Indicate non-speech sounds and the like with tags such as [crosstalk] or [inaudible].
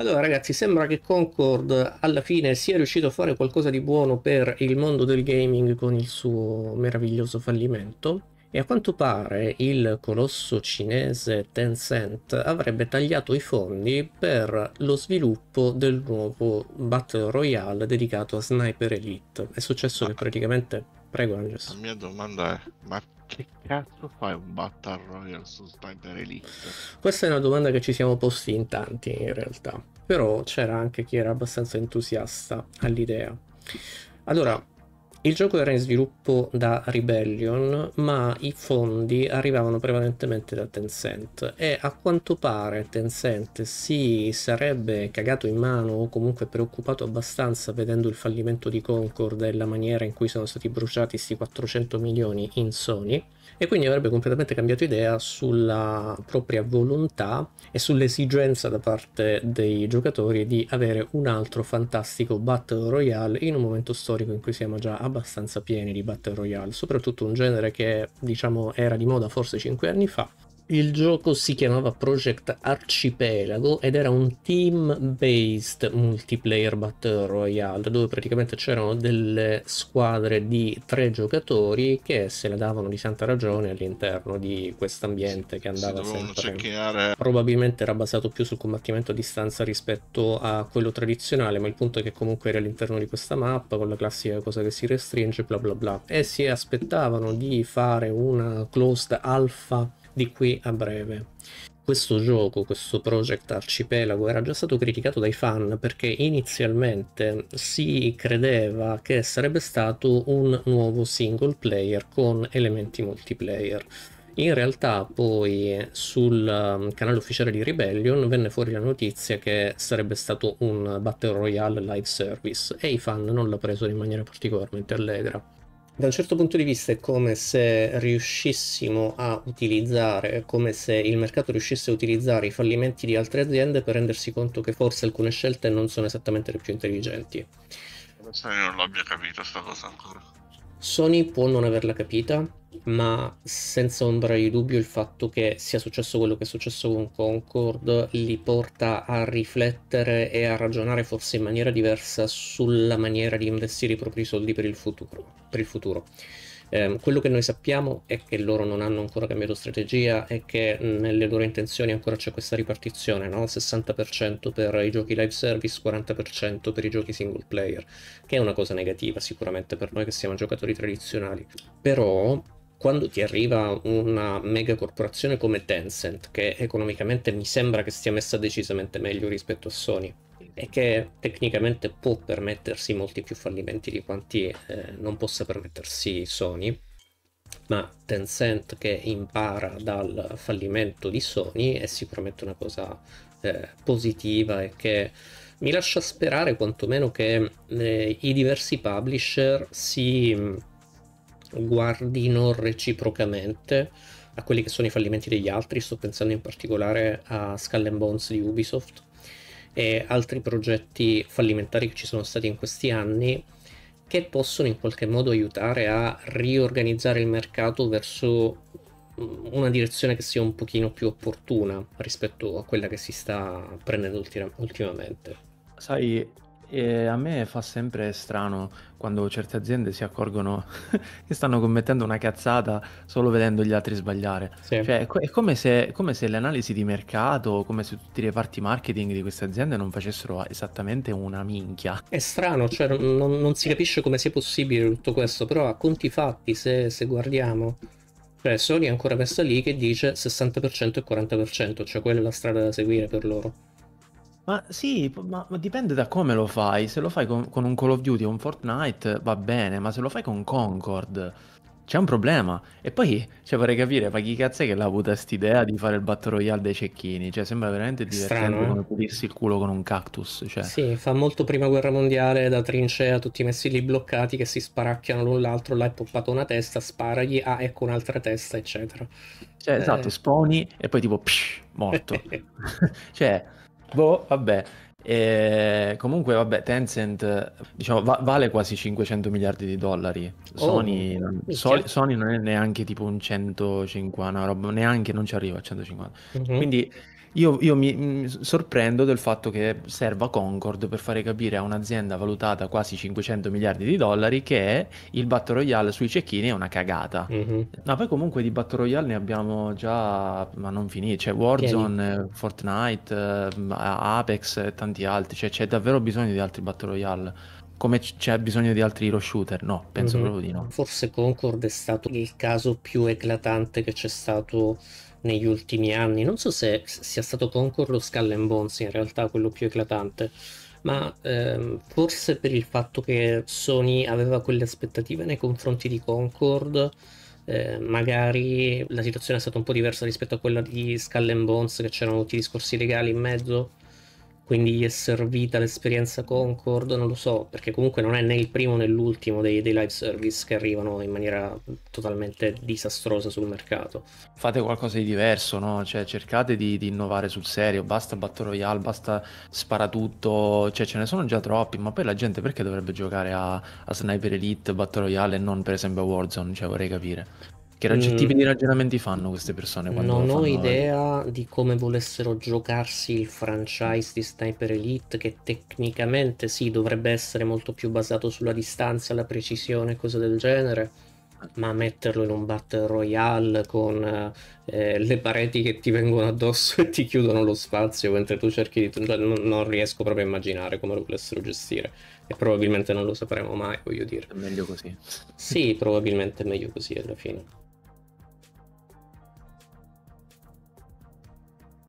Allora ragazzi, sembra che Concord alla fine sia riuscito a fare qualcosa di buono per il mondo del gaming con il suo meraviglioso fallimento e a quanto pare il colosso cinese Tencent avrebbe tagliato i fondi per lo sviluppo del nuovo Battle Royale dedicato a Sniper Elite. È successo che praticamente Prego, Andres. La mia domanda è: ma che cazzo fai un Battle Royale su Sniper Elite? Questa è una domanda che ci siamo posti in tanti in realtà, però c'era anche chi era abbastanza entusiasta all'idea. Allora, il gioco era in sviluppo da Rebellion, ma i fondi arrivavano prevalentemente da Tencent e a quanto pare Tencent si sarebbe cagato in mano o comunque preoccupato abbastanza vedendo il fallimento di Concord e la maniera in cui sono stati bruciati questi 400 milioni in Sony e quindi avrebbe completamente cambiato idea sulla propria volontà e sull'esigenza da parte dei giocatori di avere un altro fantastico Battle Royale in un momento storico in cui siamo già a abbastanza pieni di Battle Royale, soprattutto un genere che diciamo era di moda forse 5 anni fa il gioco si chiamava Project Arcipelago ed era un team-based multiplayer battle royale dove praticamente c'erano delle squadre di tre giocatori che se la davano di santa ragione all'interno di quest'ambiente che andava si sempre. Cercare... Probabilmente era basato più sul combattimento a distanza rispetto a quello tradizionale, ma il punto è che comunque era all'interno di questa mappa con la classica cosa che si restringe, bla bla bla. E si aspettavano di fare una closed alpha di qui a breve. Questo gioco, questo Project Arcipelago, era già stato criticato dai fan perché inizialmente si credeva che sarebbe stato un nuovo single player con elementi multiplayer. In realtà poi sul um, canale ufficiale di Rebellion venne fuori la notizia che sarebbe stato un Battle Royale live service e i fan non l'ha preso in maniera particolarmente allegra da un certo punto di vista è come se riuscissimo a utilizzare, è come se il mercato riuscisse a utilizzare i fallimenti di altre aziende per rendersi conto che forse alcune scelte non sono esattamente le più intelligenti. Non so se io non l'abbia capito sta cosa ancora. Sony può non averla capita, ma senza ombra di dubbio il fatto che sia successo quello che è successo con Concord li porta a riflettere e a ragionare forse in maniera diversa sulla maniera di investire i propri soldi per il futuro. Per il futuro. Eh, quello che noi sappiamo è che loro non hanno ancora cambiato strategia e che nelle loro intenzioni ancora c'è questa ripartizione, no? 60% per i giochi live service, 40% per i giochi single player, che è una cosa negativa sicuramente per noi che siamo giocatori tradizionali. Però quando ti arriva una mega corporazione come Tencent, che economicamente mi sembra che stia messa decisamente meglio rispetto a Sony, e che tecnicamente può permettersi molti più fallimenti di quanti eh, non possa permettersi Sony, ma Tencent che impara dal fallimento di Sony è sicuramente una cosa eh, positiva e che mi lascia sperare quantomeno che eh, i diversi publisher si mm, guardino reciprocamente a quelli che sono i fallimenti degli altri, sto pensando in particolare a Skull Bones di Ubisoft, e altri progetti fallimentari che ci sono stati in questi anni che possono in qualche modo aiutare a riorganizzare il mercato verso una direzione che sia un pochino più opportuna rispetto a quella che si sta prendendo ultim- ultimamente. Sai, e a me fa sempre strano quando certe aziende si accorgono [laughs] che stanno commettendo una cazzata solo vedendo gli altri sbagliare. Sì. Cioè, è come se, come se, le analisi di mercato, come se tutti i reparti marketing di queste aziende non facessero esattamente una minchia. È strano, cioè non, non si capisce come sia possibile tutto questo, però a conti fatti, se, se guardiamo, cioè Sony è ancora messa lì che dice 60% e 40%, cioè quella è la strada da seguire per loro. Ma sì, ma, ma dipende da come lo fai. Se lo fai con, con un Call of Duty o un Fortnite va bene, ma se lo fai con Concord c'è un problema. E poi, cioè, vorrei capire, ma chi cazzo è che l'ha avuta st'idea di fare il Battle Royale dei cecchini? Cioè, sembra veramente divertente Strano, eh? come pulirsi il culo con un cactus. Cioè. Sì, fa molto prima guerra mondiale, da trincea, tutti messi lì bloccati che si sparacchiano l'un l'altro, L'hai poppato una testa, sparagli, ah, ecco un'altra testa, eccetera. Cioè, esatto, eh... esatto, sponi e poi tipo, psh, morto. [laughs] [laughs] cioè... Boh, vabbè. E comunque, vabbè, Tencent diciamo, va- vale quasi 500 miliardi di dollari. Oh. Sony, oh, non, so- Sony non è neanche tipo un 150, no, roba, neanche non ci arriva a 150. Mm-hmm. Quindi io, io mi, mi sorprendo del fatto che serva Concord per fare capire a un'azienda valutata quasi 500 miliardi di dollari che il Battle Royale sui cecchini è una cagata. Mm-hmm. Ma poi comunque di Battle Royale ne abbiamo già, ma non finito, c'è Warzone, Pieni. Eh, Fortnite, eh, Apex e tanti altri, cioè c'è davvero bisogno di altri Battle Royale come c'è bisogno di altri hero shooter? No, penso mm-hmm. proprio di no. Forse Concord è stato il caso più eclatante che c'è stato negli ultimi anni. Non so se sia stato Concord o Skull and Bones in realtà quello più eclatante, ma ehm, forse per il fatto che Sony aveva quelle aspettative nei confronti di Concord. Eh, magari la situazione è stata un po' diversa rispetto a quella di Skull and Bones, che c'erano tutti i discorsi legali in mezzo quindi gli è servita l'esperienza Concord, non lo so, perché comunque non è né il primo né l'ultimo dei, dei, live service che arrivano in maniera totalmente disastrosa sul mercato. Fate qualcosa di diverso, no? Cioè cercate di, di innovare sul serio, basta Battle Royale, basta sparatutto, cioè ce ne sono già troppi, ma poi la gente perché dovrebbe giocare a, a Sniper Elite, Battle Royale e non per esempio a Warzone? Cioè vorrei capire. Che mm. tipi di ragionamenti fanno queste persone? non ho idea di come volessero giocarsi il franchise di Sniper Elite, che tecnicamente sì, dovrebbe essere molto più basato sulla distanza, la precisione e cose del genere. Ma metterlo in un battle royale con eh, le pareti che ti vengono addosso [laughs] e ti chiudono lo spazio mentre tu cerchi di. Cioè, non, non riesco proprio a immaginare come lo volessero gestire. E probabilmente non lo sapremo mai, voglio dire. È meglio così. Sì, probabilmente è meglio così alla fine.